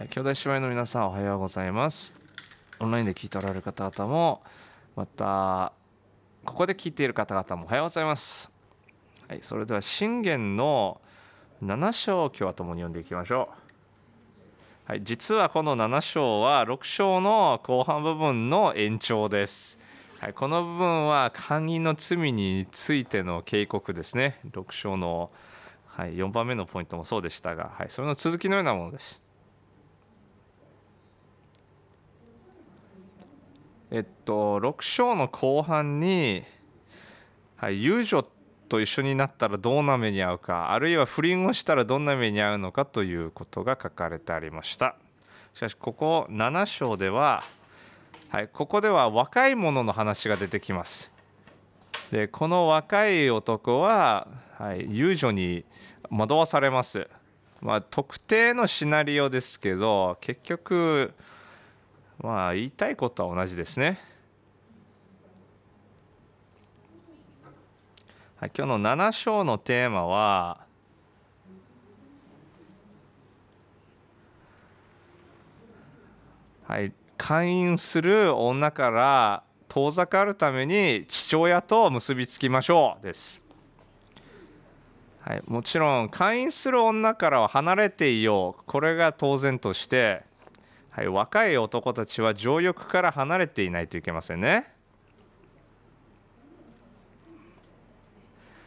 はい、兄弟姉妹の皆さんおはようございますオンラインで聞いておられる方々もまたここで聞いている方々もおはようございます、はい、それでは信玄の7章を今日は共に読んでいきましょう、はい、実はこの7章は6章の後半部分の延長です、はい、この部分は勧銀の罪についての警告ですね6章の、はい、4番目のポイントもそうでしたが、はい、それの続きのようなものですえっと6章の後半に、はい、遊女と一緒になったらどんな目に遭うかあるいは不倫をしたらどんな目に遭うのかということが書かれてありましたしかしここ7章では、はい、ここでは若い者の話が出てきますでこの若い男は、はい、遊女に惑わされます、まあ、特定のシナリオですけど結局まあ言いたいことは同じですね。はい、今日の7章のテーマは「はい、勧誘する女から遠ざかるために父親と結びつきましょう」です。はい、もちろん会員する女からは離れていようこれが当然としてはい、若い男たちは情欲から離れていないといけませんね。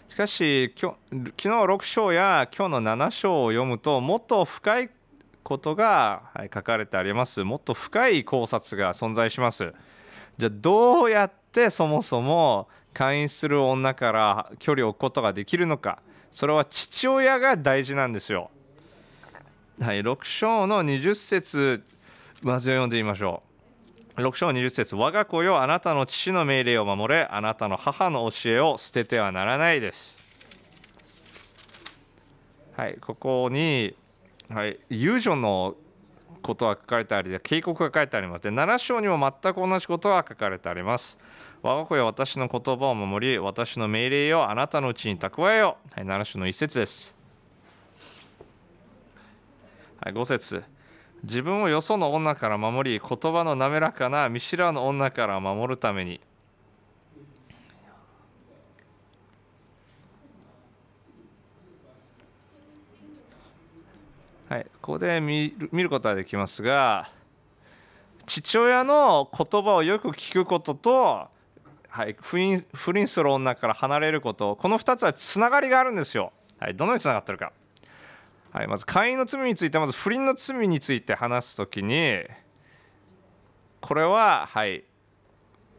しかし昨日6章や今日の7章を読むともっと深いことが、はい、書かれてありますもっと深い考察が存在しますじゃあどうやってそもそも会員する女から距離を置くことができるのかそれは父親が大事なんですよはい6章の20節まず読んでみましょう6章20節我が子よあなたの父の命令を守れあなたの母の教えを捨ててはならないですはいここに、はい、遊女のことは書かれてあり警告が書いてありますで7章にも全く同じことは書かれてあります我が子よ私の言葉を守り私の命令をあなたのうちに蓄えよはい、7章の一節です、はい、5節自分をよその女から守り言葉の滑らかな見知らぬ女から守るためにはい、ここで見る見ることはできますが父親の言葉をよく聞くことと、はい、不倫不倫する女から離れることこの2つはつながりがあるんですよ。はい、どのようにつながってるか。はい、まず会員の罪についてまず不倫の罪について話すときにこれははい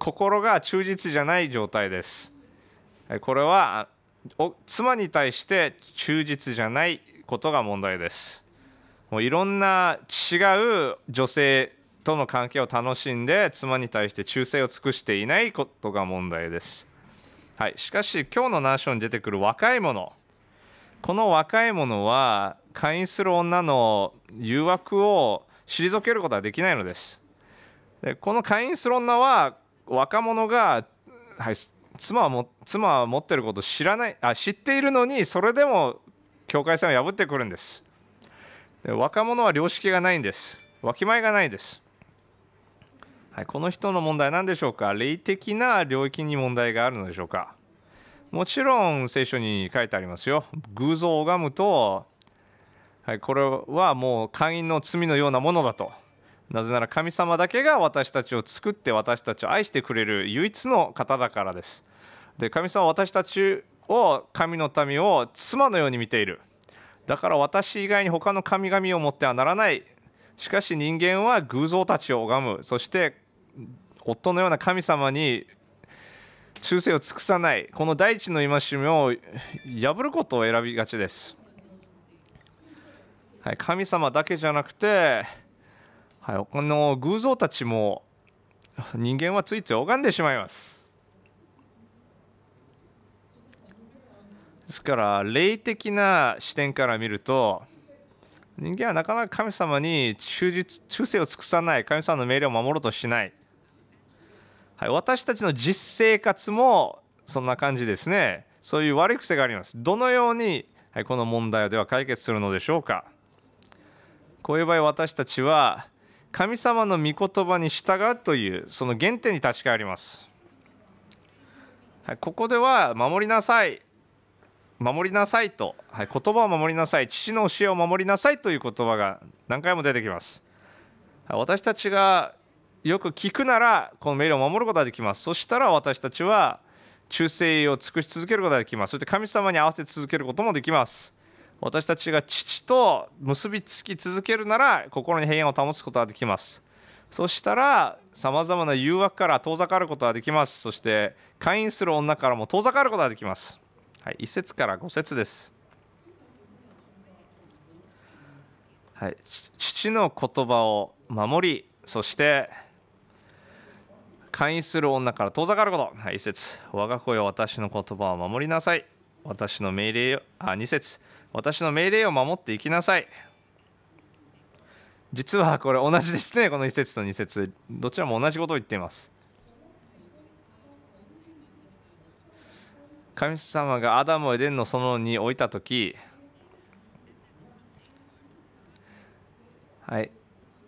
心が忠実じゃない状態です。これはお妻に対して忠実じゃないことが問題です。もういろんな違う女性との関係を楽しんで妻に対して忠誠を尽くしていないことが問題です。はい、しかし今日の難所に出てくる若い者この若い者は会員する女の誘惑を退けることはできないのですでこの会員する女は若者が、はい、妻はも妻は持っていることを知らないあ知っているのにそれでも境界線を破ってくるんですで若者は良識がないんですわきまえがないんですはい、この人の問題なんでしょうか霊的な領域に問題があるのでしょうかもちろん聖書に書いてありますよ。偶像を拝むと、はい、これはもう会員の罪のようなものだと。なぜなら神様だけが私たちを作って私たちを愛してくれる唯一の方だからです。で神様は私たちを神の民を妻のように見ている。だから私以外に他の神々を持ってはならない。しかし人間は偶像たちを拝む。そして夫のような神様に忠誠を尽くさないこの大地の戒めを破ることを選びがちです、はい、神様だけじゃなくて、はい、この偶像たちも人間はついつい拝んでしまいますですから霊的な視点から見ると人間はなかなか神様に忠実忠誠を尽くさない神様の命令を守ろうとしないはい、私たちの実生活もそんな感じですねそういう悪い癖がありますどのように、はい、この問題では解決するのでしょうかこういう場合私たちは神様の御言葉に従うというその原点に立ち返ります、はい、ここでは守りなさい守りなさいと、はい、言葉を守りなさい父の教えを守りなさいという言葉が何回も出てきます私たちがよく聞くならこの命令を守ることができますそしたら私たちは忠誠を尽くし続けることができますそして神様に合わせ続けることもできます私たちが父と結びつき続けるなら心に平安を保つことができますそしたらさまざまな誘惑から遠ざかることができますそして会員する女からも遠ざかることができます、はい、1節から5節ですはい、父の言葉を守りそして会する女から遠ざかること。はい、一節。我が子よ、私の言葉を守りなさい。私の命令よ、あ、二節。私の命令を守っていきなさい。実はこれ同じですね、この一節と二節。どちらも同じことを言っています。神様がアダムをエデンの園に置いた時はい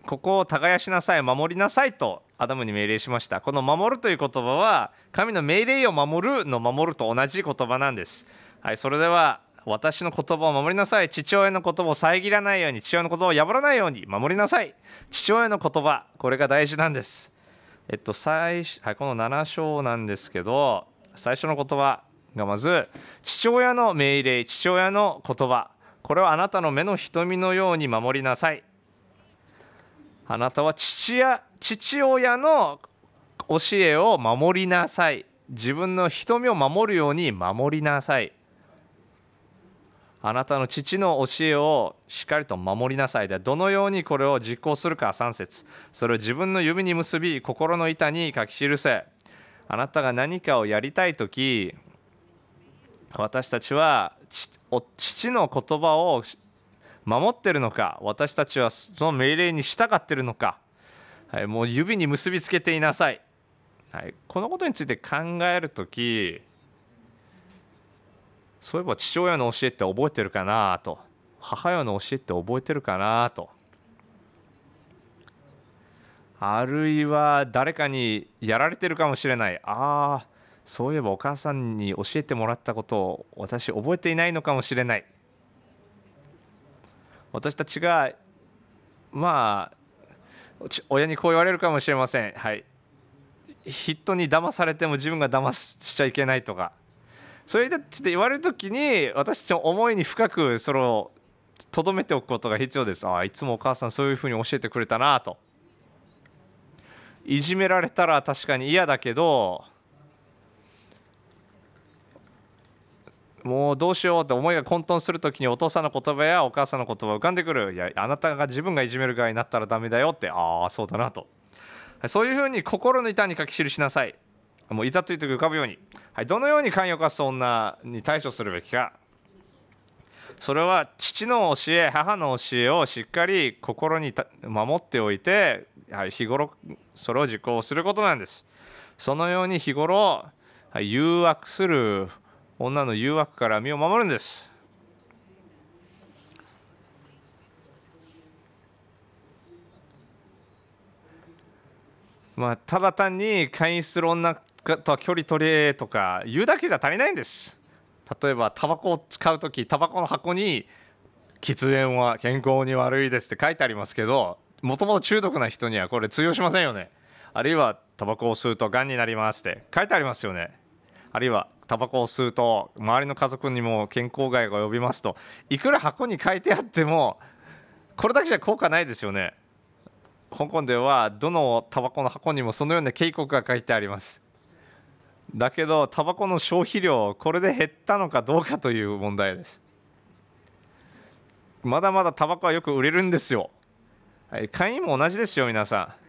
ここを耕しなさい守りなさいとアダムに命令しましたこの「守る」という言葉は神の命令を守るの「守る」と同じ言葉なんです、はい、それでは私の言葉を守りなさい父親の言葉を遮らないように父親の言葉を破らないように守りなさい父親の言葉これが大事なんですえっと最初、はい、この7章なんですけど最初の言葉がまず父親の命令父親の言葉これはあなたの目の瞳のように守りなさいあなたは父や父親の教えを守りなさい自分の瞳を守るように守りなさいあなたの父の教えをしっかりと守りなさいでどのようにこれを実行するか3節それを自分の指に結び心の板に書き記せあなたが何かをやりたい時私たちは父の言葉を守ってるのか私たちはその命令に従ってるのかはい、もう指に結びつけていなさい、はい、このことについて考える時そういえば父親の教えって覚えてるかなと母親の教えって覚えてるかなとあるいは誰かにやられてるかもしれないああそういえばお母さんに教えてもらったことを私覚えていないのかもしれない私たちがまあ親にこう言われるかもしれませんはい人に騙されても自分が騙しちゃいけないとかそれいって言われる時に私の思いに深くそれをとどめておくことが必要ですああいつもお母さんそういうふうに教えてくれたなといじめられたら確かに嫌だけどもうどうしようって思いが混沌する時にお父さんの言葉やお母さんの言葉浮かんでくるいやあなたが自分がいじめる側になったらダメだよってああそうだなとそういうふうに心の板に書き記しなさいもういざという時浮かぶように、はい、どのように関与かす女に対処するべきかそれは父の教え母の教えをしっかり心に守っておいて、はい、日頃それを実行することなんですそのように日頃誘惑する女の誘惑から身を守るんですまあ、ただ単に会員する女とは距離取れとか言うだけじゃ足りないんです例えばタバコを使う時タバコの箱に喫煙は健康に悪いですって書いてありますけどもともと中毒な人にはこれ通用しませんよねあるいはタバコを吸うとがんになりますって書いてありますよねあるいはタバコを吸うと周りの家族にも健康害が及びますといくら箱に書いてあってもこれだけじゃ効果ないですよね香港ではどのタバコの箱にもそのような警告が書いてありますだけどタバコの消費量これで減ったのかどうかという問題ですまだまだタバコはよく売れるんですよ会員も同じですよ皆さん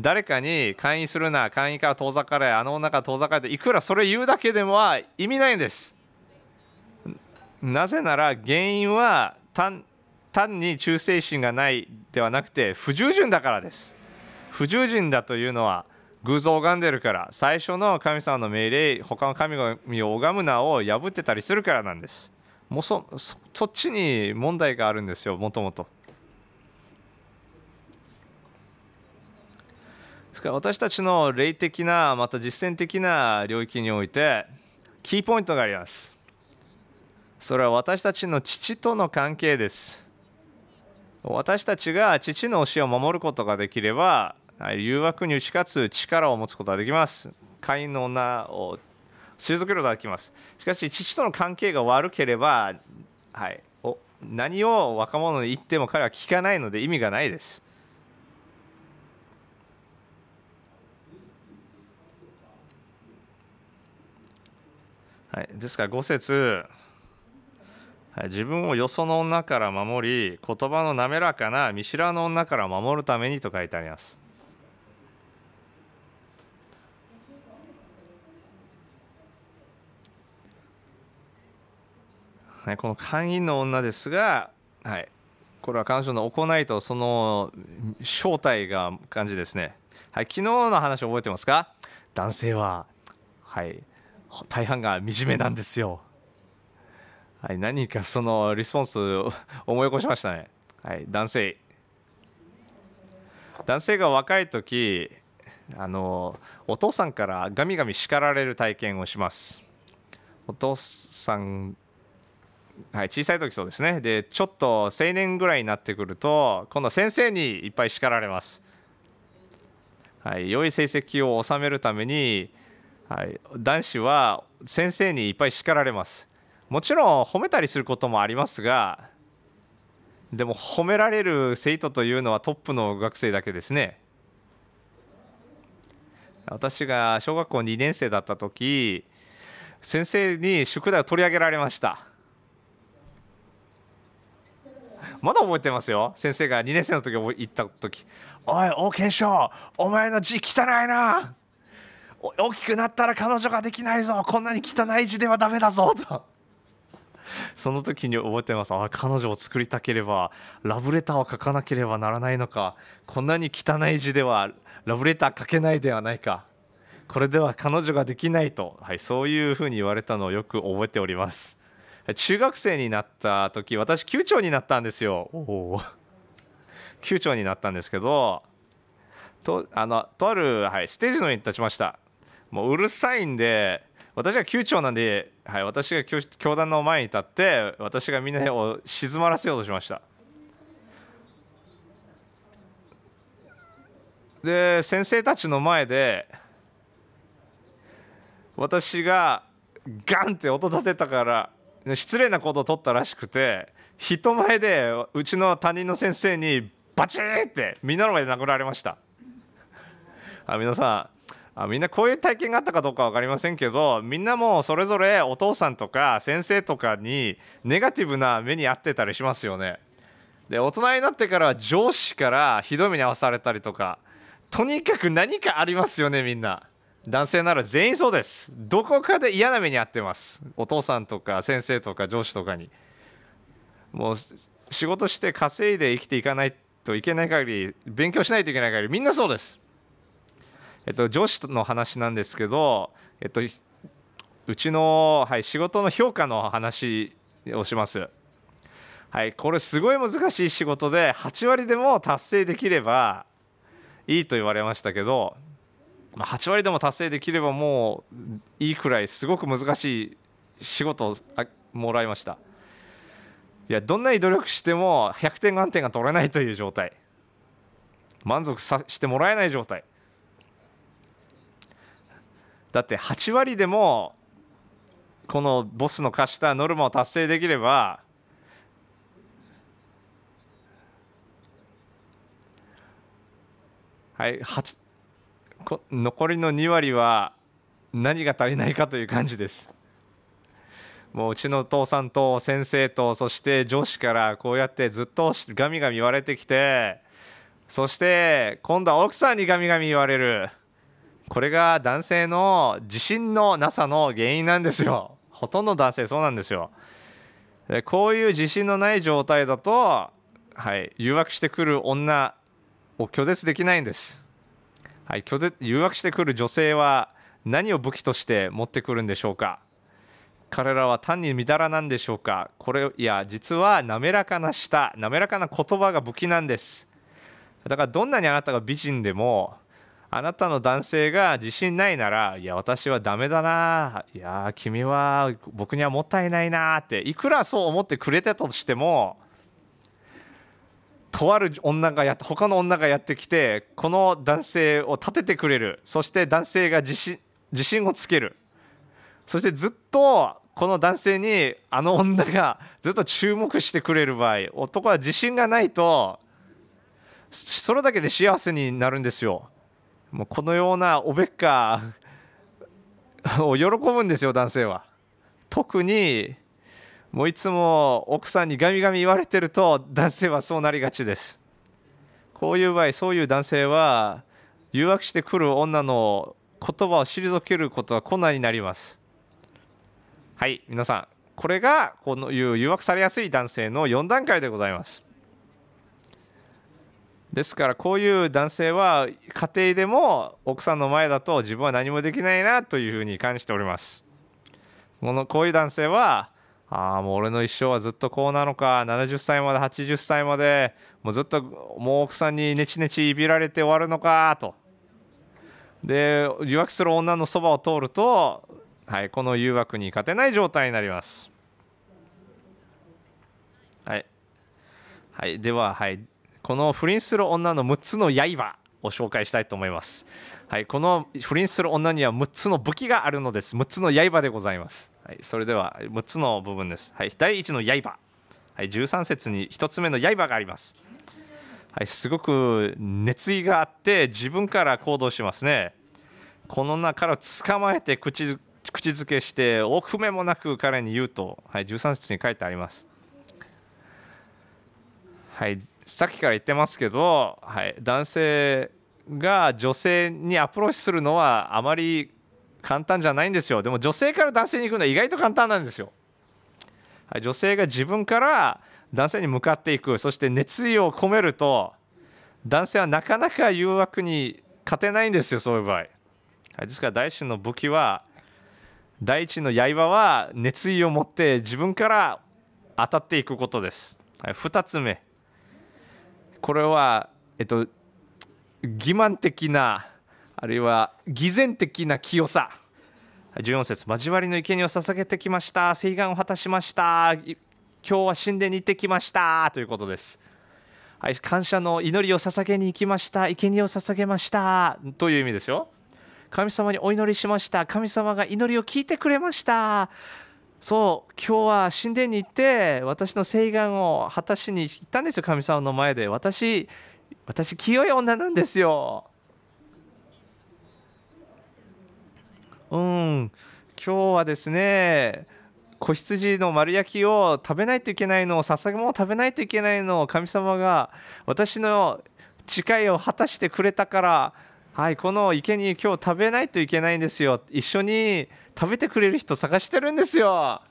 誰かに会員するな会員から遠ざかれあの女から遠ざかれといくらそれ言うだけでは意味ないんですなぜなら原因は単単に忠誠心がないではなくて不従順だからです不従順だというのは偶像を拝んでるから最初の神様の命令他の神々を拝むなを破ってたりするからなんですもうそそっちに問題があるんですよもともと。ですから私たちの霊的なまた実践的な領域においてキーポイントがありますそれは私たちの父との関係です私たちが父の教えを守ることができれば誘惑に打ち勝つ力を持つことができます解のなを退けることができますしかし父との関係が悪ければ、はい、お何を若者に言っても彼は聞かないので意味がないですはい、ですから5節、はい、自分をよその女から守り言葉の滑らかな見知らぬ女から守るためにと書いてあります。はい、この会員の女ですが、はい、これは彼女の行いとその正体が感じですね。はい、昨日の話覚えてますか男性は、はい、大半が惨めなんですよ。はい、何かそのリスポンスを思い起こしましたね。はい、男性。男性が若い時あのお父さんからガミガミ叱られる体験をします。お父さんはい、小さい時そうですねでちょっと青年ぐらいになってくると今度先生にいっぱい叱られます、はい、良い成績を収めるためにはい、男子は先生にいっぱい叱られますもちろん褒めたりすることもありますがでも褒められる生徒というのはトップの学生だけですね私が小学校2年生だった時先生に宿題を取り上げられましたまだ覚えてますよ先生が2年生の時言った時「おい王健翔お前の字汚いな!」大きくなったら彼女ができないぞこんなに汚い字ではダメだぞとその時に覚えてますあ彼女を作りたければラブレターを書かなければならないのかこんなに汚い字ではラブレター書けないではないかこれでは彼女ができないと、はい、そういうふうに言われたのをよく覚えております中学生になった時私9長になったんですよお9長になったんですけどとあのとある、はい、ステージの上に立ちましたもううるさいんで私が9長なんで、はい、私が教団の前に立って私がみんなを静まらせようとしましたで先生たちの前で私がガンって音立てたから失礼なことを取ったらしくて人前でうちの担任の先生にバチーってみんなの前で殴られましたあ皆さんあみんなこういう体験があったかどうか分かりませんけどみんなもそれぞれお父さんとか先生とかにネガティブな目に遭ってたりしますよね。で大人になってからは上司からひどい目に遭わされたりとかとにかく何かありますよねみんな。男性なら全員そうですどこかで嫌な目に遭ってますお父さんとか先生とか上司とかにもう仕事して稼いで生きていかないといけない限り勉強しないといけない限りみんなそうですえっと、上司の話なんですけど、えっと、うちの、はい、仕事の評価の話をします。はい、これすごい難しい仕事で8割でも達成できればいいと言われましたけど、ま8割でも達成できればもういいくらいすごく難しい仕事をもらいましたいやどんなに努力しても100点満点が取れないという状態満足さしてもらえない状態だって8割でもこのボスの課したノルマを達成できればはいこ残りの2割は何が足りないかという感じですもううちのお父さんと先生とそして上司からこうやってずっとガミガミ言われてきてそして今度は奥さんにガミガミ言われる。これが男性の自信のなさの原因なんですよほとんど男性そうなんですよでこういう自信のない状態だと、はい、誘惑してくる女を拒絶できないんです、はい、拒絶誘惑してくる女性は何を武器として持ってくるんでしょうか彼らは単にみだらなんでしょうかこれいや実は滑らかな舌滑らかな言葉が武器なんですだからどんなにあなたが美人でもあなたの男性が自信ないなら、いや、私はダメだな。いや、君は僕にはもったいないなって、いくらそう思ってくれてたとしても、とある女がや他の女がやってきてこの男性を立ててくれるそして男性が自信自信をつけるそしてずっとこの男性にあの女がずっと注目してくれる場合男は自信がないとそれだけで幸せになるんですよ。もうこのようなおべっかを喜ぶんですよ男性は。特にもういつも奥さんにガミガミ言われてると男性はそうなりがちです。こういう場合そういう男性は誘惑してくる女の言葉を退けることは困難になります。はい皆さんこれがこのいう誘惑されやすい男性の4段階でございます。ですからこういう男性は家庭でも奥さんの前だと自分は何もできないなというふうに感じておりますこのこういう男性はああもう俺の一生はずっとこうなのか70歳まで80歳までもうずっともう奥さんにネチネチいびられて終わるのかとで誘惑する女のそばを通ると、はい、この誘惑に勝てない状態になりますはい、はい、でははいこの不倫する女の6つの刃を紹介したいと思います。はい、この不倫する女には6つの武器があるのです。6つの刃でございます。はい、それでは6つの部分です。はい、第1の刃。はい、13節に1つ目の刃があります。はい、すごく熱意があって自分から行動しますね。この中から捕まえて口口づけして臆く明もなく彼に言うと、はい、13節に書いてあります。はい、さっきから言ってますけど、はい、男性が女性にアプローチするのはあまり簡単じゃないんですよでも女性から男性に行くのは意外と簡単なんですよ、はい、女性が自分から男性に向かっていくそして熱意を込めると男性はなかなか誘惑に勝てないんですよそういう場合、はい、ですから第一の武器は第一の刃は熱意を持って自分から当たっていくことです、はい、2つ目これは、えっと、欺瞞的なあるいは偽善的な清さ14節交わりの生贄を捧げてきました請願を果たしました今日は神殿に行ってきましたということです、はい、感謝の祈りを捧げに行きました生贄を捧げましたという意味ですよ神様にお祈りしました神様が祈りを聞いてくれましたそう今日は神殿に行って私の請願を果たしに行ったんですよ神様の前で私私清い女なんですようん今日はですね子羊の丸焼きを食べないといけないのを捧げも食べないといけないのを神様が私の誓いを果たしてくれたからはい、この池に今日食べないといけないんですよ。一緒に食べてくれる人探してるんですよ。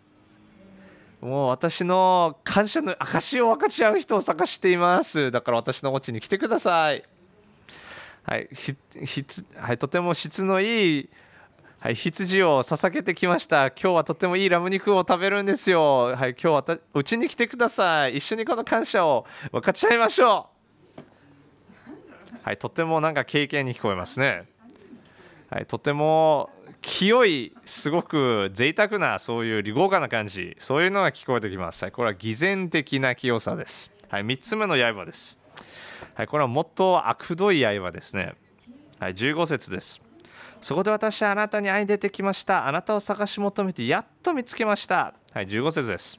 もう私の感謝の証を分かち合う人を探しています。だから私のお家に来てください。はい、はい、とても質のいい、はい、羊を捧げてきました。今日はとてもいいラム肉を食べるんですよ。はい、今日はうちに来てください。一緒にこの感謝を分かち合いましょう。はい、とてもなんか経験に聞こえますね。はい、とても清いすごく贅沢なそういう豪華な感じそういうのが聞こえてきます、はい、これは偽善的な清さです、はい、3つ目の刃です、はい、これはもっと悪どい刃ですね、はい、15節ですそこで私はあなたに会い出てきましたあなたを探し求めてやっと見つけました、はい、15節です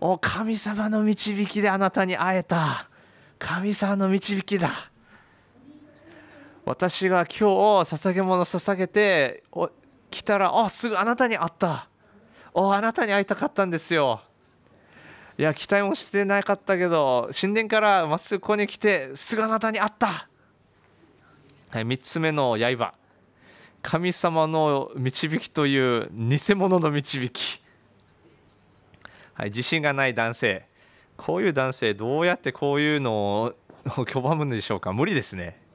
お神様の導きであなたに会えた神様の導きだ私が今日捧げ物捧げて来たら「あすぐあなたに会った」お「あなたに会いたかったんですよ」いや期待もしてなかったけど神殿からまっすぐここに来てすぐあなたに会った、はい、3つ目の刃神様の導きという偽物の導き、はい、自信がない男性こういう男性どうやってこういうのを 拒むんでしょうか無理ですね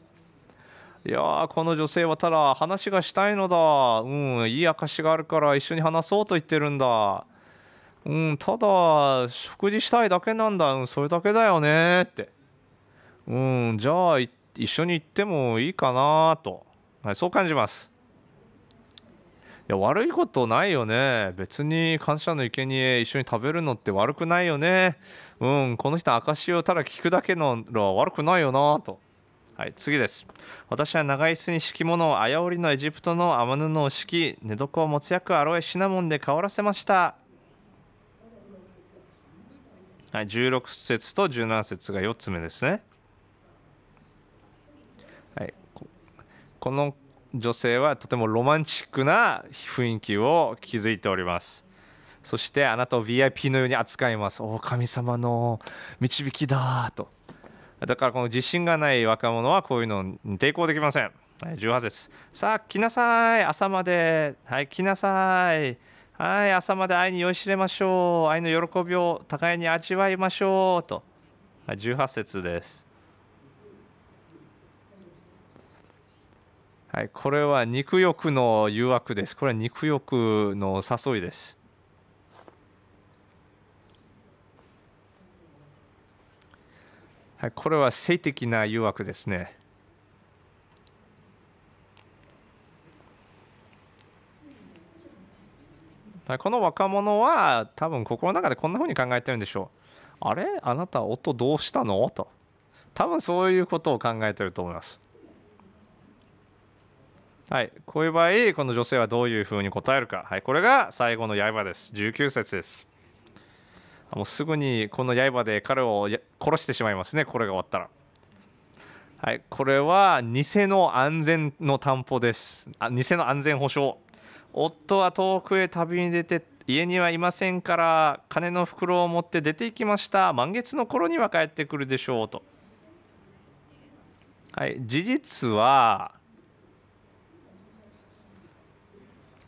いやーこの女性はただ話がしたいのだうんいい証があるから一緒に話そうと言ってるんだうんただ食事したいだけなんだうんそれだけだよねってうんじゃあ一緒に行ってもいいかなと、はい、そう感じますいや悪いことないよね別に感謝の生贄一緒に食べるのって悪くないよねうんこの人証をただ聞くだけのら悪くないよなとはい、次です。私は長い子に敷物を綾織のエジプトの天布を敷き、寝床を持つ役アロエシナモンで香らせました。はい、16節と17節が4つ目ですね。はい、この女性はとてもロマンチックな雰囲気を築いております。そしてあなたを VIP のように扱います。おお、神様の導きだと。だからこの自信がない若者はこういうのに抵抗できません。18節さあ来なさい朝まではい来なさいはい朝まで愛に酔いしれましょう愛の喜びを互いに味わいましょうと18節です。はい、これは肉欲の誘惑です。これは肉欲の誘いです。はい、これは性的な誘惑ですね。この若者は多分心の中でこんなふうに考えてるんでしょう。あれあなた夫どうしたのと。多分そういうことを考えてると思います。はい、こういう場合この女性はどういうふうに答えるか、はい、これが最後の刃です19節ですもうすぐにこの刃で彼を殺してしまいますねこれが終わったらはいこれは偽の安全の担保ですあ偽の安全保障夫は遠くへ旅に出て家にはいませんから金の袋を持って出て行きました満月の頃には帰ってくるでしょうとはい事実は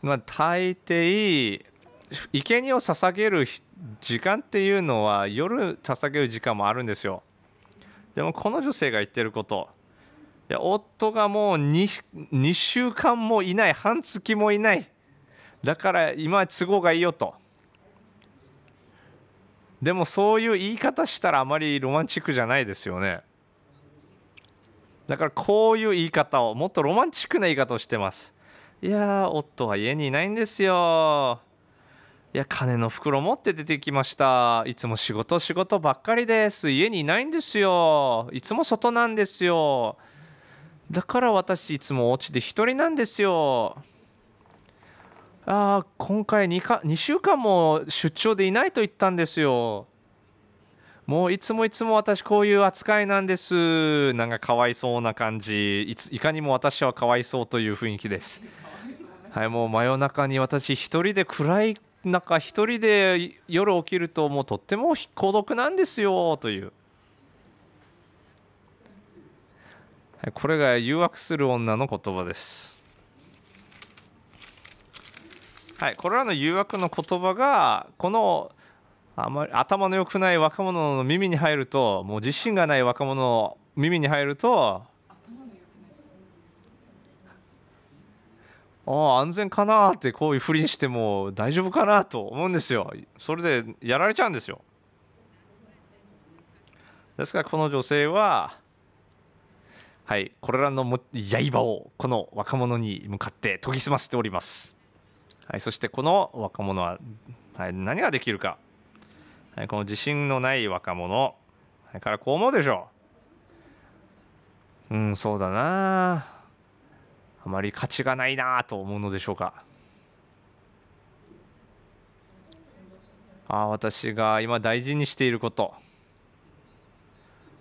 まあ大抵生贄を捧げる人時間っていうのは夜捧げる時間もあるんですよでもこの女性が言ってることいや夫がもう 2, 2週間もいない半月もいないだから今都合がいいよとでもそういう言い方したらあまりロマンチックじゃないですよねだからこういう言い方をもっとロマンチックな言い方をしてますいやー夫は家にいないんですよいや金の袋持って出てきましたいつも仕事仕事ばっかりです家にいないんですよいつも外なんですよだから私いつもお家で一人なんですよああ今回 2, か2週間も出張でいないと言ったんですよもういつもいつも私こういう扱いなんですなんかかわいそうな感じいついかにも私はかわいそうという雰囲気ですはいもう真夜中に私一人で暗いなんか一人で夜起きるともうとっても孤独なんですよというこれが誘惑する女の言葉ですはいこれらの誘惑の言葉がこのあまり頭の良くない若者の耳に入るともう自信がない若者の耳に入るとああ安全かなってこういうふりしても大丈夫かなと思うんですよそれでやられちゃうんですよですからこの女性ははいこれらの刃をこの若者に向かって研ぎ澄ませております、はい、そしてこの若者は、はい、何ができるか、はい、この自信のない若者、はい、からこう思うでしょううんそうだなあまり価値がないなと思うのでしょうかあ私が今大事にしていること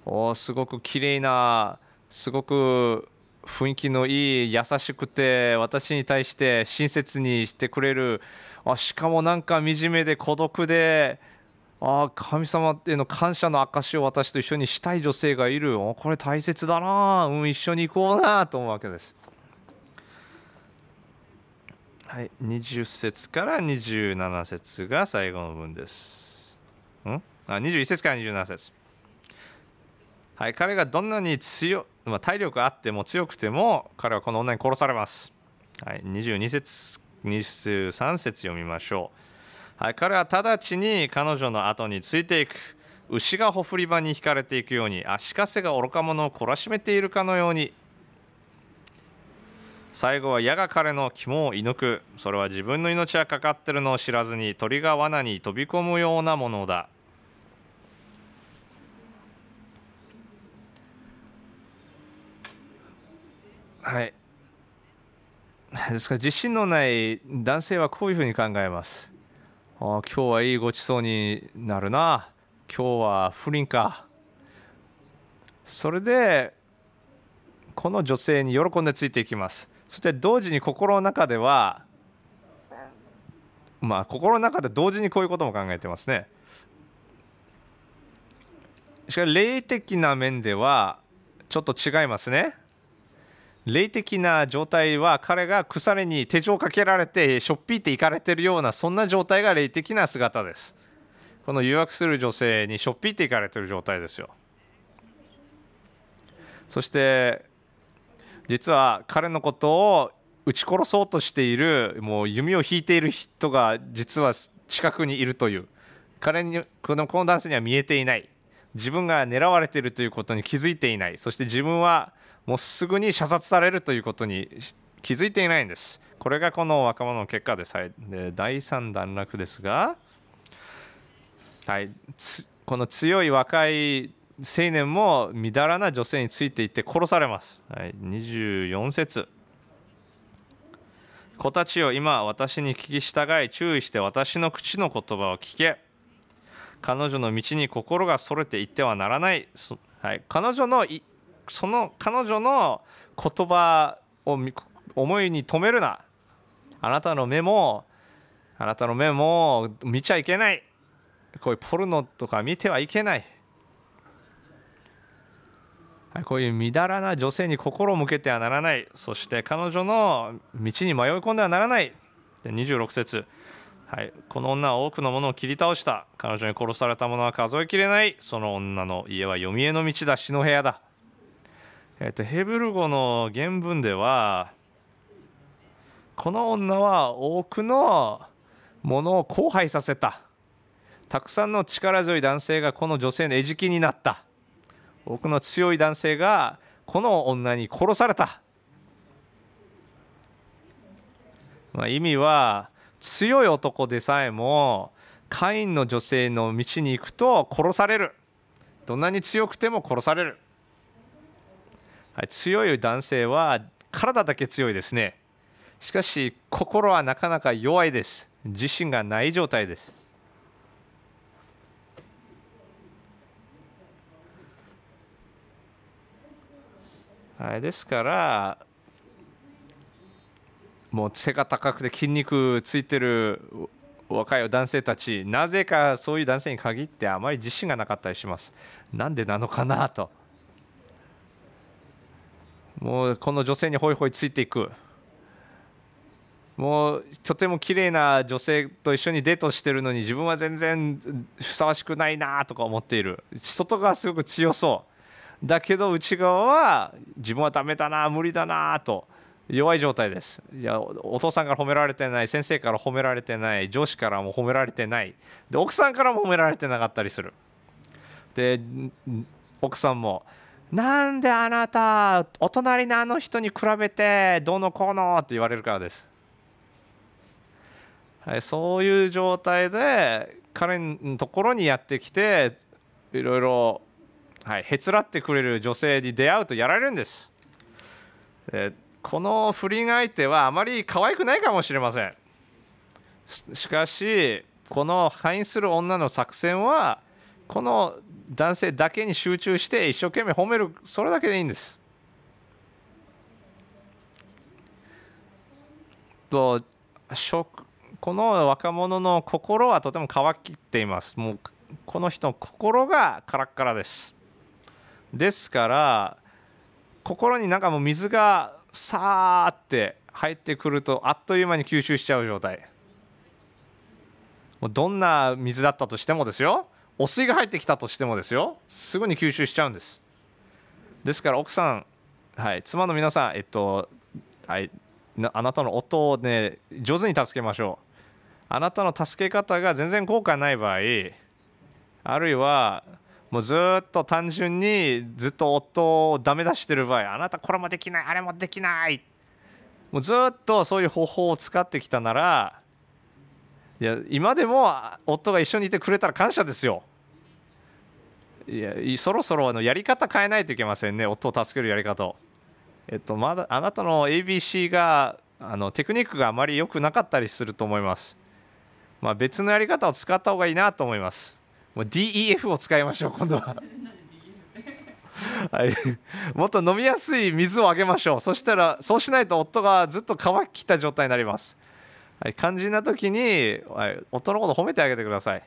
おすごく綺麗なすごく雰囲気のいい優しくて私に対して親切にしてくれるあしかもなんか惨めで孤独であ神様への感謝の証を私と一緒にしたい女性がいるこれ大切だな、うん、一緒に行こうなと思うわけです。はい、20節から27節が最後の文です。んあ ?21 節から27節。はい、彼がどんなに強、まあ、体力あっても強くても彼はこの女に殺されます。はい、22節、23節読みましょう。はい、彼は直ちに彼女の後についていく。牛がほふり場に引かれていくように足かせが愚か者を懲らしめているかのように最後は矢が彼の肝を射抜くそれは自分の命がかかってるのを知らずに鳥が罠に飛び込むようなものだはいですから自信のない男性はこういうふうに考えますあ今日はいいごちそうになるな今日は不倫かそれでこの女性に喜んでついていきますそして同時に心の中ではまあ心の中で同時にこういうことも考えてますね。しかし霊的な面ではちょっと違いますね。霊的な状態は彼が腐れに手錠をかけられてしょっぴいていかれてるようなそんな状態が霊的な姿です。この誘惑する女性にしょっぴいていかれてる状態ですよ。そして実は彼のことを撃ち殺そうとしているもう弓を引いている人が実は近くにいるという彼にこのこの男性には見えていない自分が狙われているということに気づいていないそして自分はもうすぐに射殺されるということに気づいていないんですこれがこの若者の結果で第3段落ですが、はい、この強い若い青年もみだらな女性についていって殺されます、はい、24節子たちよ今私に聞き従い注意して私の口の言葉を聞け彼女の道に心がそれていってはならない、はい、彼女のいその彼女の言葉を思いに留めるなあなたの目もあなたの目も見ちゃいけないこういうポルノとか見てはいけないこういうみだらな女性に心を向けてはならないそして彼女の道に迷い込んではならない26節はい、この女は多くのものを切り倒した彼女に殺されたものは数えきれないその女の家は読み絵の道だ死の部屋だ、えーと、とヘブル語の原文ではこの女は多くのものを荒廃させたたくさんの力強い男性がこの女性の餌食になった僕の強い男性がこの女に殺された、まあ、意味は強い男でさえもカインの女性の道に行くと殺されるどんなに強くても殺される、はい、強い男性は体だけ強いですねしかし心はなかなか弱いです自信がない状態ですですからもう背が高くて筋肉ついてる若い男性たちなぜかそういう男性に限ってあまり自信がなかったりしますなんでなのかなともうこの女性にホイホイついていくもうとても綺麗な女性と一緒にデートしてるのに自分は全然ふさわしくないなとか思っている外側すごく強そうだけど内側は自分はダメだな無理だなと弱い状態ですいやお父さんから褒められてない先生から褒められてない上司からも褒められてないで奥さんからも褒められてなかったりするで奥さんも「なんであなたお隣のあの人に比べてどうのこうの」って言われるからです、はい、そういう状態で彼のところにやってきていろいろはい、へつらってくれる女性に出会うとやられるんです、えー、この不倫相手はあまり可愛くないかもしれませんしかしこの敗因する女の作戦はこの男性だけに集中して一生懸命褒めるそれだけでいいんですとこの若者の心はとても乾きっていますもうこの人の心がカラッカラですですから心になんかもう水がさーって入ってくるとあっという間に吸収しちゃう状態もうどんな水だったとしてもですよ汚水が入ってきたとしてもですよすぐに吸収しちゃうんですですから奥さんはい妻の皆さんえっとはいあなたの音をね上手に助けましょうあなたの助け方が全然効果ない場合あるいはもうずっと単純にずっと夫をダメ出してる場合あなたこれもできないあれもできないもうずっとそういう方法を使ってきたならいや今でも夫が一緒にいてくれたら感謝ですよ。いやそろそろあのやり方変えないといけませんね夫を助けるやり方えっとまだあなたの ABC があのテクニックがあまり良くなかったりすると思います。まあ、別のやり方を使った方がいいなと思います。もう DEF を使いましょう今度ははい、もっと飲みやすい水をあげましょうそしたらそうしないと夫がずっと乾ききた状態になります、はい、肝心な時に、はい、夫のこと褒めてあげてください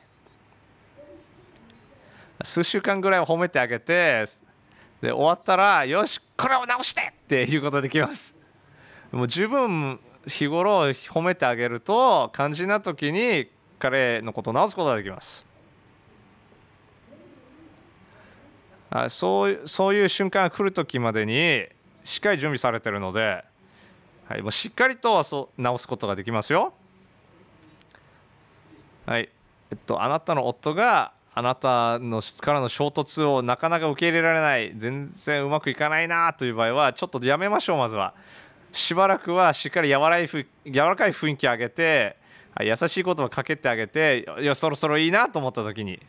数週間ぐらい褒めてあげてで終わったらよしこれを直してっていうことできますもう十分日頃褒めてあげると肝心な時に彼のことを直すことができますそうそういう瞬間が来る時までにしっかり準備されてるので、はい、もうしっかりとそう直すことができますよ。はいえっと、あなたの夫があなたのからの衝突をなかなか受け入れられない全然うまくいかないなという場合はちょっとやめましょうまずはしばらくはしっかり柔らかい柔らかい雰囲気上げて優しい言葉をかけてあげていやそろそろいいなと思った時に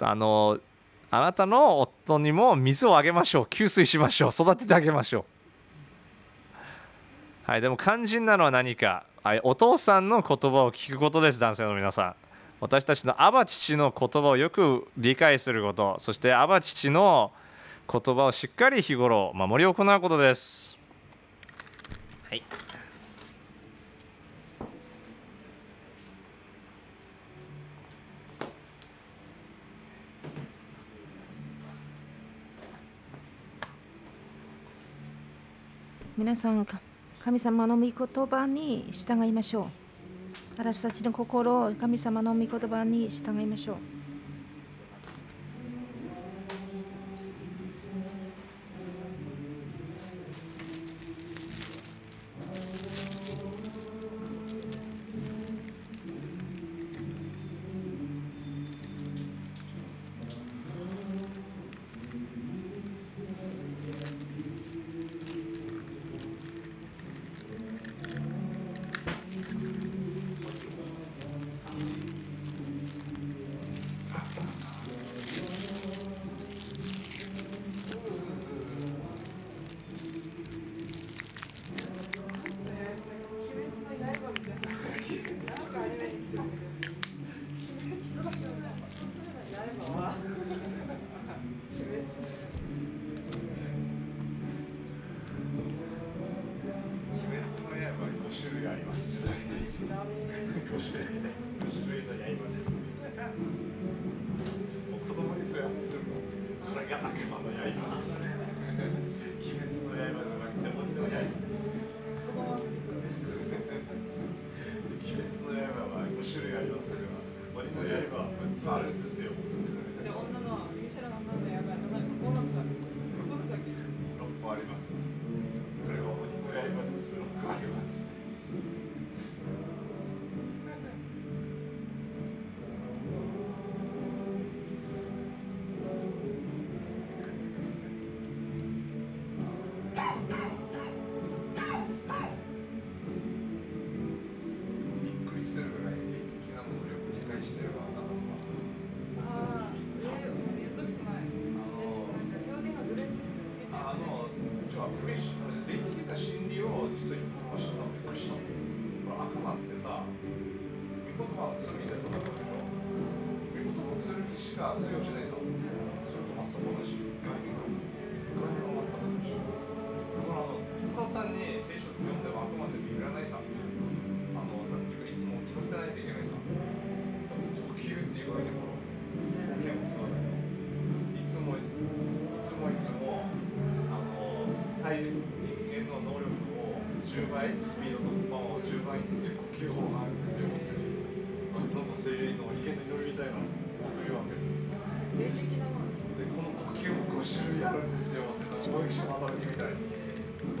あのあなたの夫にも水をあげましょう給水しましょう育ててあげましょうはいでも肝心なのは何か、はい、お父さんの言葉を聞くことです男性の皆さん私たちのアバ父の言葉をよく理解することそしてアバ父の言葉をしっかり日頃守り行うことですはい皆さん神様の御言葉に従いましょう私たちの心を神様の御言葉に従いましょう10倍スピードとパワーを10倍っていう呼吸法があるんですよなんかそうの意見の祈りみたいなのをとるわけでこの呼吸を5種類あるんですよって保育者の働きみたいに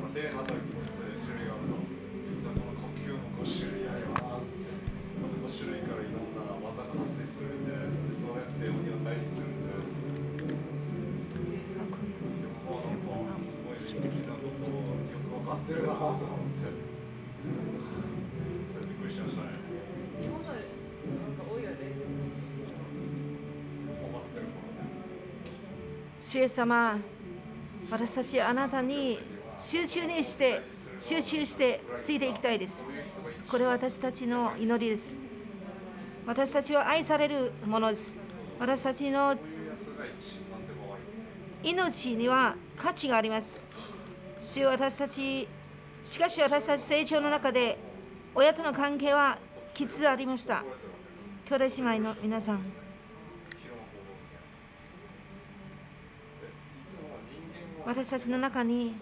この生の働きにそういう種類があると実はこの呼吸も5種類ありますこの5種類からいろんな技が発生するんですでそうやって鬼を退治するんですすごいなんかすごい素敵なことをよく分かってるなと思って。主イ様、私たちあなたに収集にして、収集してついていきたいです。これは私たちの祈りです。私たちは愛されるものです。私たちの命には価値があります。主私たち、しかし私たち成長の中で、親との関係はきつありました。兄弟姉妹の皆さん。私たちの中に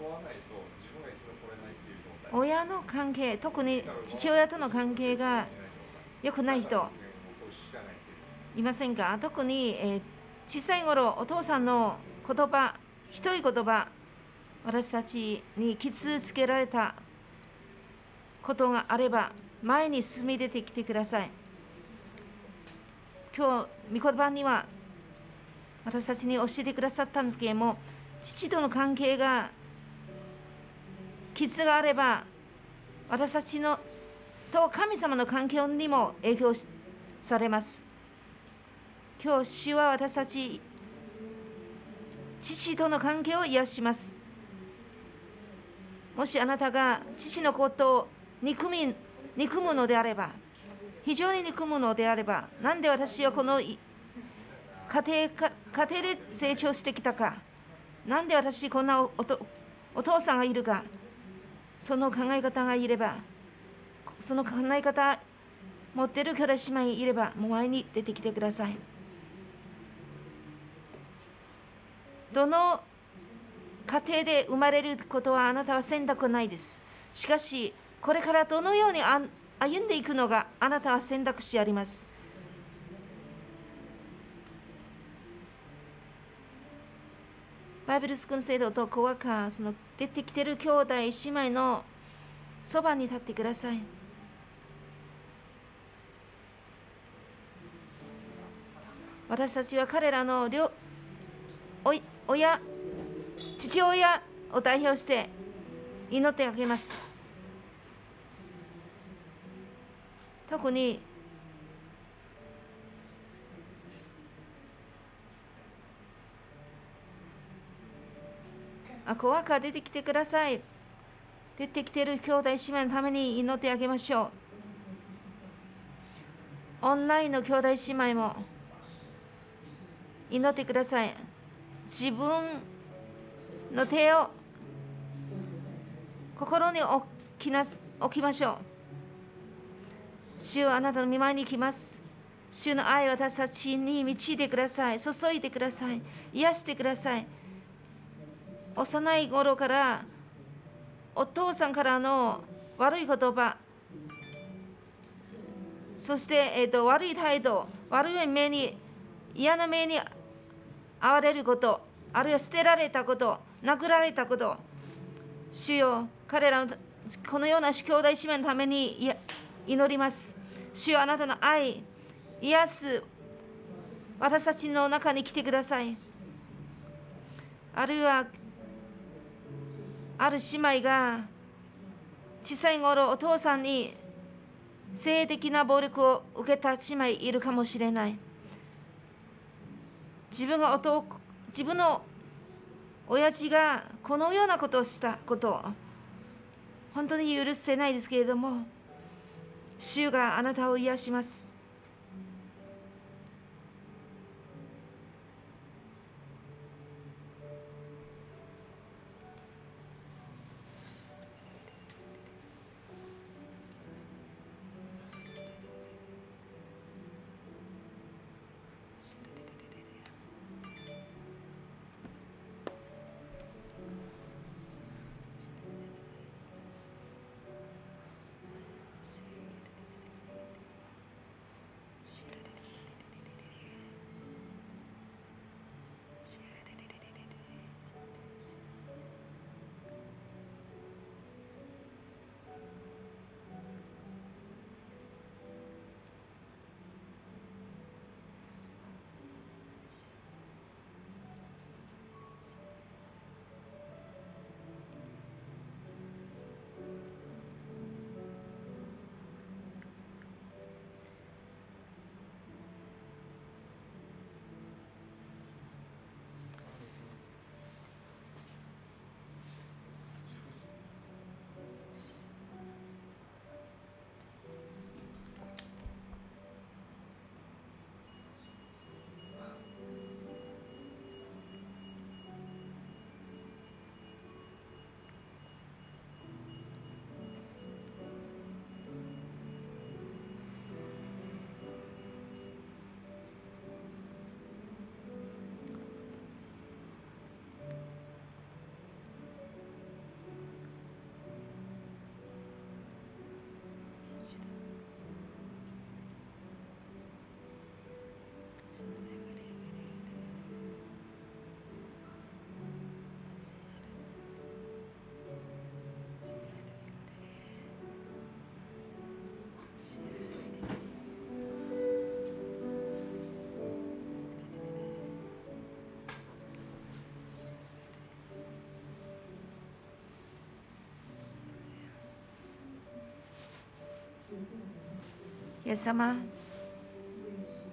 親の関係特に父親との関係が良くない人いませんか特に、え小さい頃お父さんの言葉ひどい言葉私たちに傷つけられたことがあれば前に進み出てきてください今日御言葉には私たちに教えてくださったんですけれども父との関係が傷があれば私たちのと神様の関係にも影響されます今日主は私たち父との関係を癒しますもしあなたが父のことを憎み憎むのであれば非常に憎むのであればなんで私はこの家庭か家庭で成長してきたかなんで私こんなおお父さんがいるかその考え方がいればその考え方持ってるから姉妹いればもう前に出てきてくださいどの家庭で生まれることはあなたは選択ないですしかしこれからどのように歩んでいくのがあなたは選択肢ありますバイブルスクール制度とコワその出てきてる兄弟、姉妹のそばに立ってください。私たちは彼らの両親、父親を代表して祈ってあげます。特にあ怖くは出てきてください出てきている兄弟姉妹のために祈ってあげましょうオンラインの兄弟姉妹も祈ってください自分の手を心に置きなす置きましょう主はあなたの見舞いに来ます主の愛私たちに導いてください注いでください癒してください幼い頃からお父さんからの悪い言葉そして、えーと、と悪い態度悪い目に嫌な目に遭われることあるいは捨てられたこと殴られたこと主よ彼らのこのような兄弟姉妹のために祈ります主よあなたの愛癒す私たちの中に来てくださいあるいはある姉妹が小さい頃お父さんに性的な暴力を受けた姉妹いるかもしれない自分が男自分の親父がこのようなことをしたこと本当に許せないですけれども主があなたを癒しますイエス様、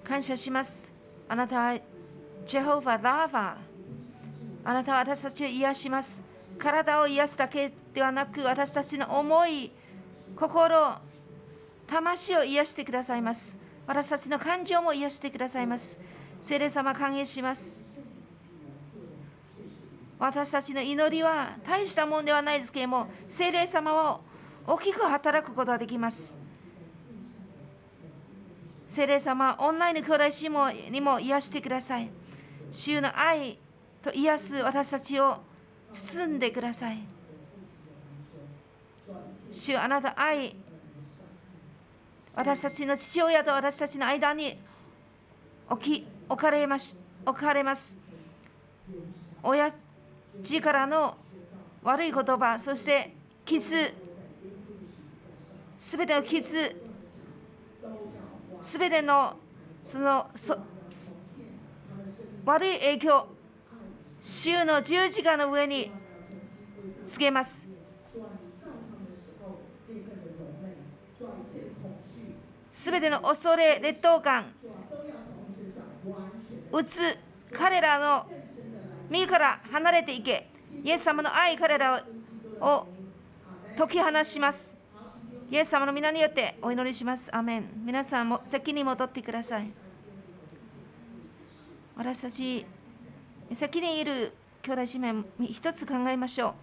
感謝します。あなたはジェホバ・ラーファ。あなたは私たちを癒します。体を癒すだけではなく、私たちの思い、心、魂を癒してくださいます。私たちの感情も癒してくださいます。聖霊様、歓迎します。私たちの祈りは大したもんではないですけれども、聖霊様を大きく働くことができます。聖霊様、オンラインの兄弟姉妹にも癒してください。主の愛と癒す私たちを包んでください。主あなた愛、私たちの父親と私たちの間に置き置かれます置かれます。親父からの悪い言葉、そして傷、すべての傷、すべてのそのそ悪い影響、週の十字架の上につけます。すべての恐れ、劣等感、うつ、彼らの身から離れていけ、イエス様の愛、彼らをを解き放します。イエス様の皆によってお祈りします。アメン。皆さんも席に戻ってください。私たち、席にいる兄弟姉妹、一つ考えましょう。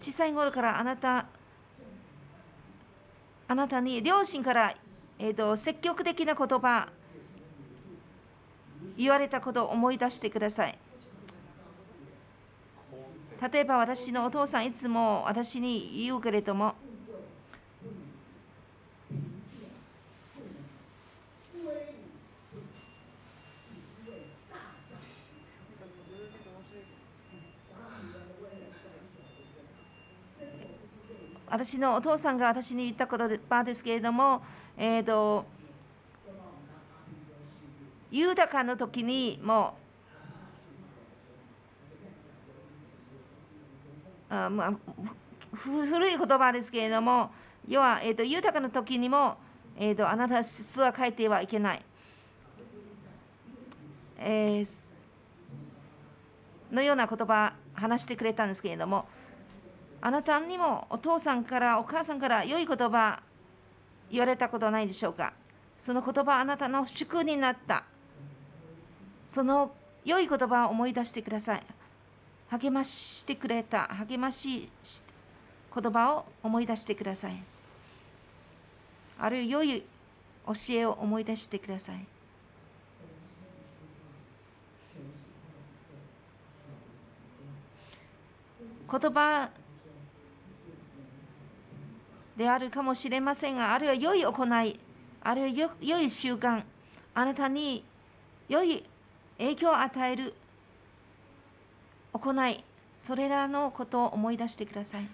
小さい頃からあなた、あなたに両親から、えーと、積極的な言葉、言われたことを思い出してください。例えば私のお父さんいつも私に言うけれども私のお父さんが私に言った言葉ですけれども、えーと、豊かの時にもうまあ、古い言葉ですけれども、要は、えーと、豊かな時にも、えーと、あなた質は書いてはいけない。えー、のような言葉話してくれたんですけれども、あなたにもお父さんからお母さんから良い言葉言われたことないでしょうか。その言葉あなたの祝になった。その良い言葉を思い出してください。励ましてくれた励まし言葉を思い出してくださいあるいは良い教えを思い出してください言葉であるかもしれませんがあるいは良い行いあるいは良い習慣あなたに良い影響を与える行いそれらのことを思い出してください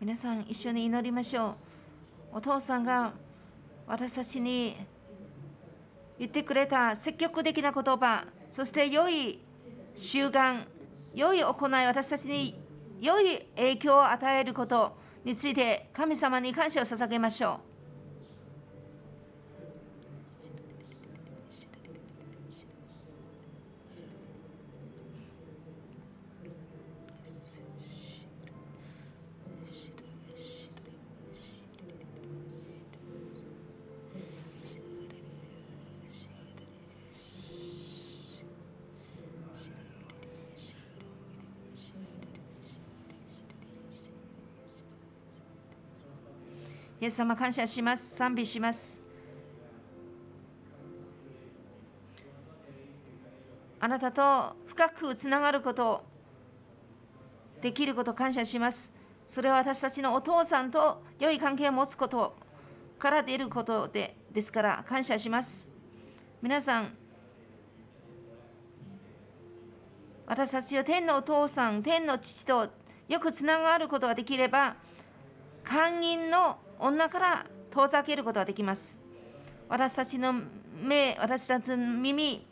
皆さん一緒に祈りましょうお父さんが私たちに言ってくれた積極的な言葉そして良い習慣良い行い私たちに良い影響を与えることについて神様に感謝を捧げましょうイエス様感謝します。賛美します。あなたと深くつながることをできること感謝します。それは私たちのお父さんと良い関係を持つことから出ることでですから感謝します。皆さん、私たちは天のお父さん、天の父とよくつながることができれば、官員の女から遠ざけることができます。私たちの目、私たちの耳、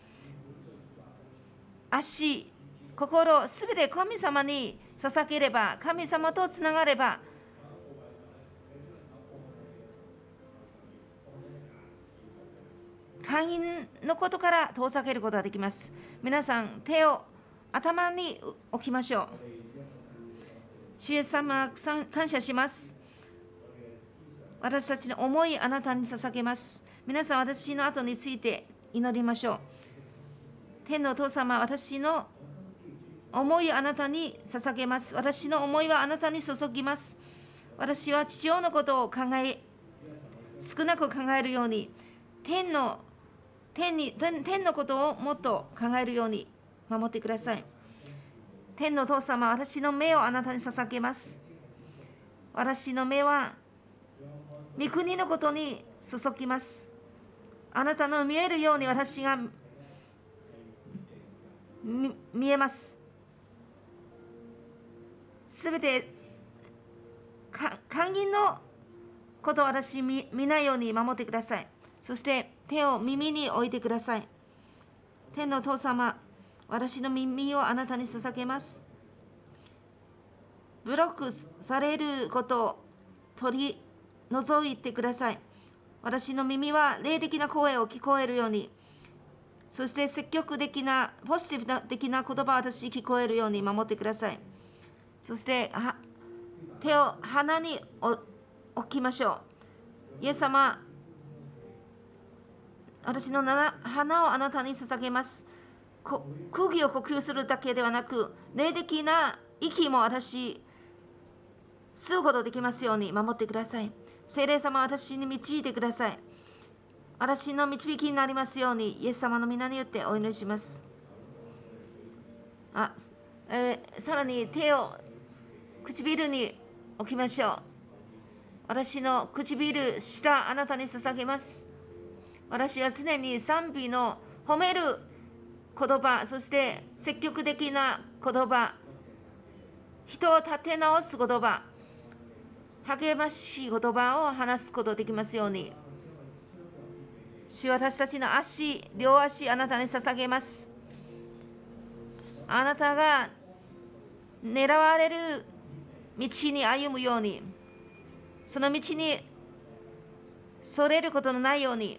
足、心、すべて神様に捧げれば、神様とつながれば、会員のことから遠ざけることができます。皆さん、手を頭に置きましょう。主イエス様、感謝します。私たちの思いあなたに捧げます。皆さん、私の後について祈りましょう。天のお父様、私の思いあなたに捧げます。私の思いはあなたに注ぎます。私は父親のことを考え、少なく考えるように、天の天に天のことをもっと考えるように守ってください。天のお父様、私の目をあなたに捧げます。私の目は御国のことに注ぎます。あなたの見えるように私が見えます。すべて肝心のことを私見見ないように守ってください。そして手を耳に置いてください。天の父様、私の耳をあなたに捧げます。ブロックされることを取り覗いてください。私の耳は霊的な声を聞こえるように、そして積極的な、ポジティブな的な言葉を私聞こえるように守ってください。そして手を鼻に置きましょう。イエス様、私の鼻をあなたに捧げます。空気を呼吸するだけではなく、霊的な息も私、吸うことできますように守ってください。聖霊様、私に導いてください。私の導きになりますように、イエス様の皆によってお祈りします。あえー、さらに手を唇に置きましょう。私の唇下、あなたに捧げます。私は常に賛美の褒める言葉、そして積極的な言葉、人を立て直す言葉、励ましい言葉を話すことができますように。主私たちの足、両足、あなたに捧げます。あなたが狙われる道に歩むように、その道にそれることのないように、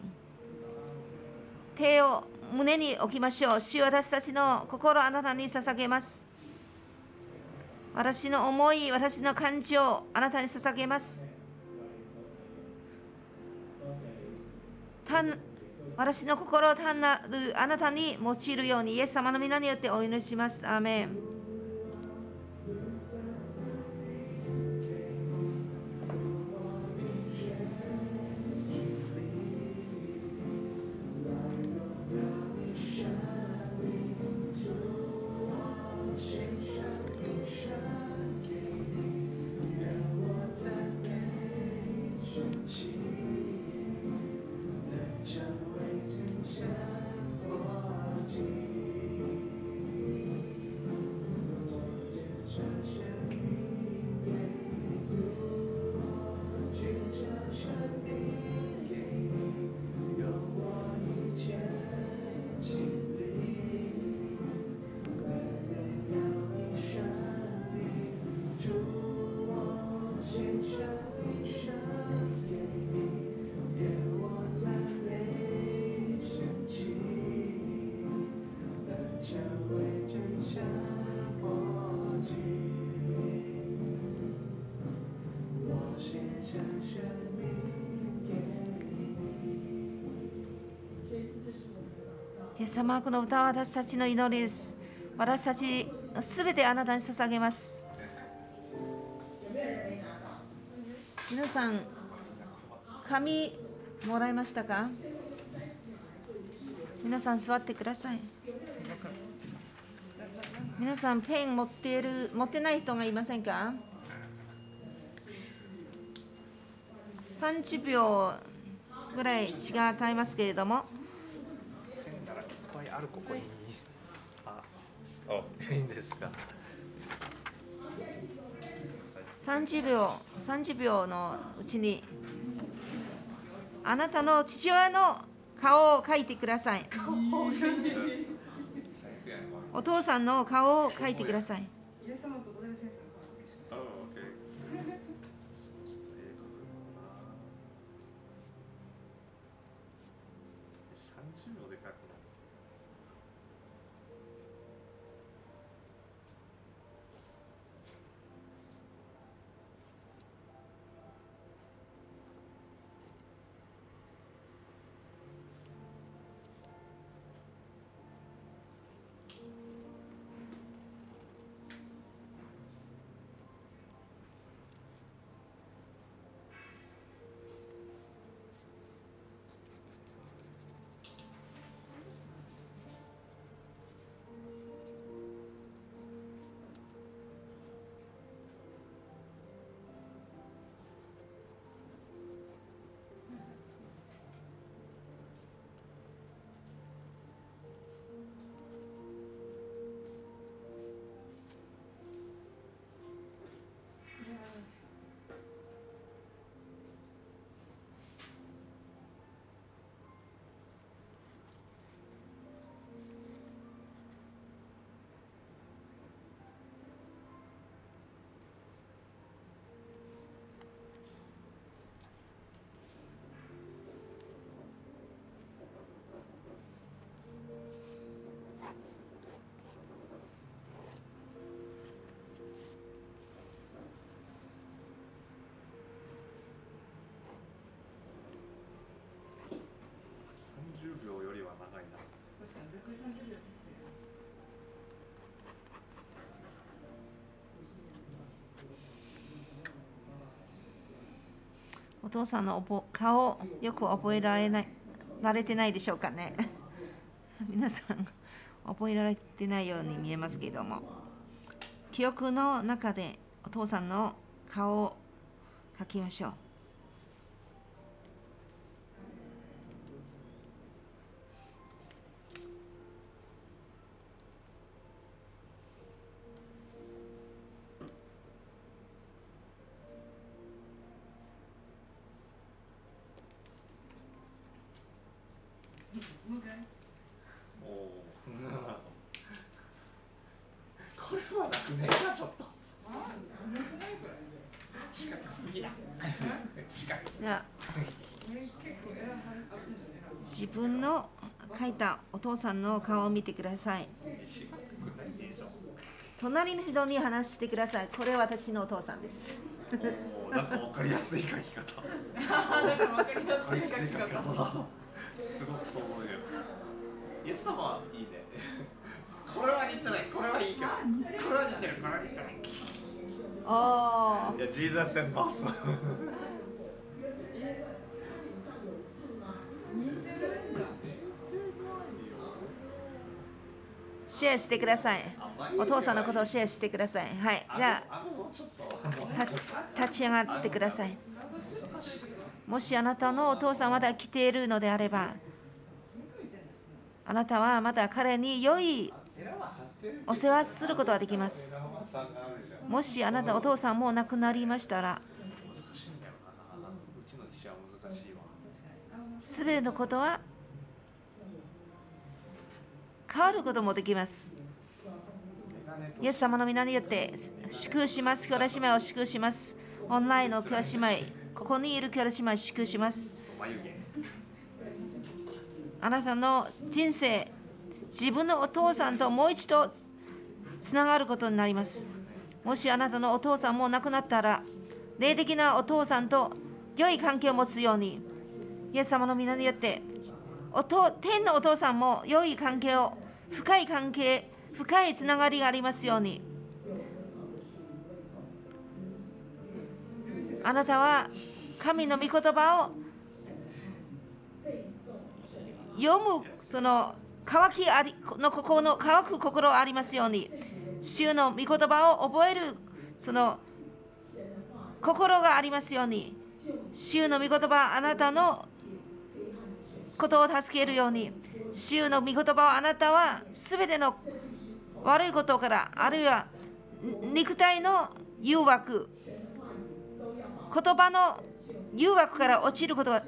手を胸に置きましょう。主私たちの心、あなたに捧げます。私の思い、私の感情、あなたに捧げます。私の心を単なるあなたに用いるように、イエス様の皆によってお祈りします。アメンス様、この歌は私たちの祈りです。私たちすべてあなたに捧げます。皆さん、紙もらいましたか皆さん座ってください。皆さんペン持っている持ってない人がいませんか30秒ぐらい時間与えますけれども。るここに、ああいいんですか30秒30秒のうちにあなたの父親の顔を描いてくださいお父さんの顔を描いてくださいお父さんのお顔よく覚えられない慣れてないでしょうかね 皆さん覚えられてないように見えますけれども記憶の中でお父さんの顔を描きましょうおおこれはなくねえなちょっと四角すぎだ四角すぎだ自分の描いたお父さんの顔を見てください隣の人に話してくださいこれ私のお父さんですおなんかわかりやすい書き方 なんか分かりやすい書き方だすごく想像でイエス様はいいね これは似てないこれはいいけどこれは似てるこれは似てないああいやジーザス s said シェアしてください。お父さんのことをシェアしてください。はい。じゃあ、立ち上がってください。もしあなたのお父さんまだ来ているのであれば、あなたはまだ彼に良いお世話することができます。もしあなたお父さんもう亡くなりましたら、すべてのことは変わることもできます。イエス様の皆によって祝福します。兄弟姉妹を祝福します。オンラインの兄弟姉妹。こにいるからしま祝します。あなたの人生、自分のお父さんともう一度つながることになります。もしあなたのお父さんも亡くなったら、霊的なお父さんと良い関係を持つように、イエス様の皆によって、お天のお父さんも良い関係を、深い関係、深いつながりがありますように。あなたは神の御言葉を読むその乾きありの心の乾く心ありますように主の御言葉を覚えるその心がありますように主の御言葉あなたのことを助けるように主の御言葉をあなたはすべての悪いことからあるいは肉体の誘惑言葉の誘惑から落ちることは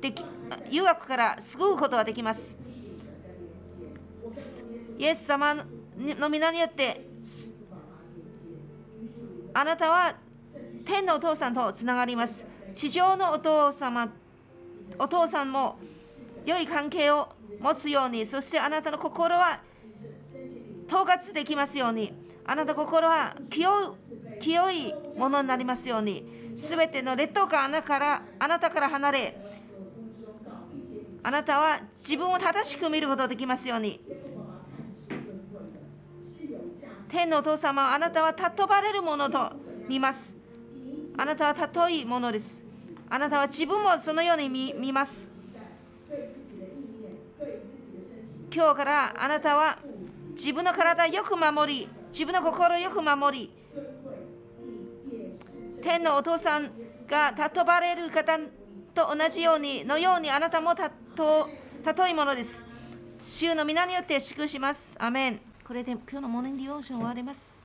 でき誘惑から救うことはできます。イエス様の皆によってあなたは天のお父さんとつながります。地上のお父様お父さんも良い関係を持つように、そしてあなたの心は統括できますように、あなたの心は清いものになりますように。すべての劣等感たからあなたから離れあなたは自分を正しく見ることができますように天のお父様はあなたは尊ばれるものと見ますあなたは尊いものですあなたは自分もそのように見ます今日からあなたは自分の体をよく守り自分の心をよく守り天のお父さんが尊ばれる方と同じようにのようにあなたも尊いものです。主の皆によって祝します。アメン。これで今日のモーニングディオーション終わります。